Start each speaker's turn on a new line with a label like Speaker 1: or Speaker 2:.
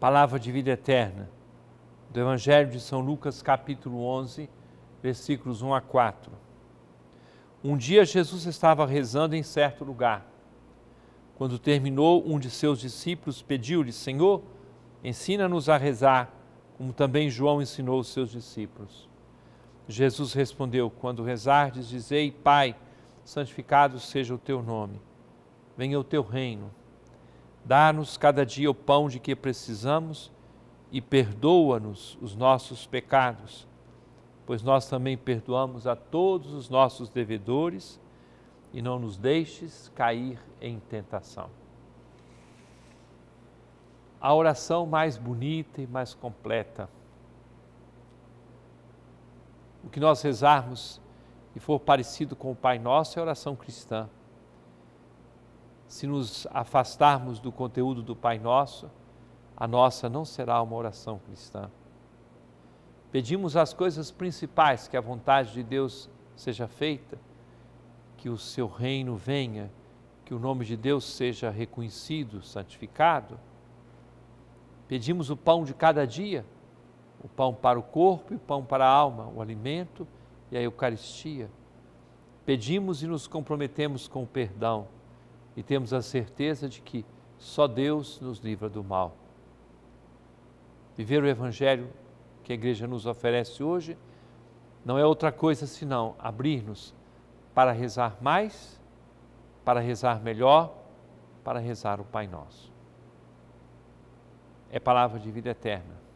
Speaker 1: Palavra de vida eterna, do Evangelho de São Lucas, capítulo 11, versículos 1 a 4. Um dia Jesus estava rezando em certo lugar. Quando terminou, um de seus discípulos pediu-lhe: Senhor, ensina-nos a rezar, como também João ensinou os seus discípulos. Jesus respondeu: Quando rezardes, dizei: Pai, santificado seja o teu nome, venha o teu reino Dá-nos cada dia o pão de que precisamos e perdoa-nos os nossos pecados, pois nós também perdoamos a todos os nossos devedores e não nos deixes cair em tentação. A oração mais bonita e mais completa. O que nós rezarmos e for parecido com o Pai Nosso é a oração cristã se nos afastarmos do conteúdo do Pai Nosso, a nossa não será uma oração cristã. Pedimos as coisas principais que a vontade de Deus seja feita, que o seu reino venha, que o nome de Deus seja reconhecido, santificado. Pedimos o pão de cada dia, o pão para o corpo e o pão para a alma, o alimento e a Eucaristia. Pedimos e nos comprometemos com o perdão e temos a certeza de que só Deus nos livra do mal. Viver o Evangelho que a igreja nos oferece hoje não é outra coisa senão abrir-nos para rezar mais, para rezar melhor, para rezar o Pai Nosso. É palavra de vida eterna.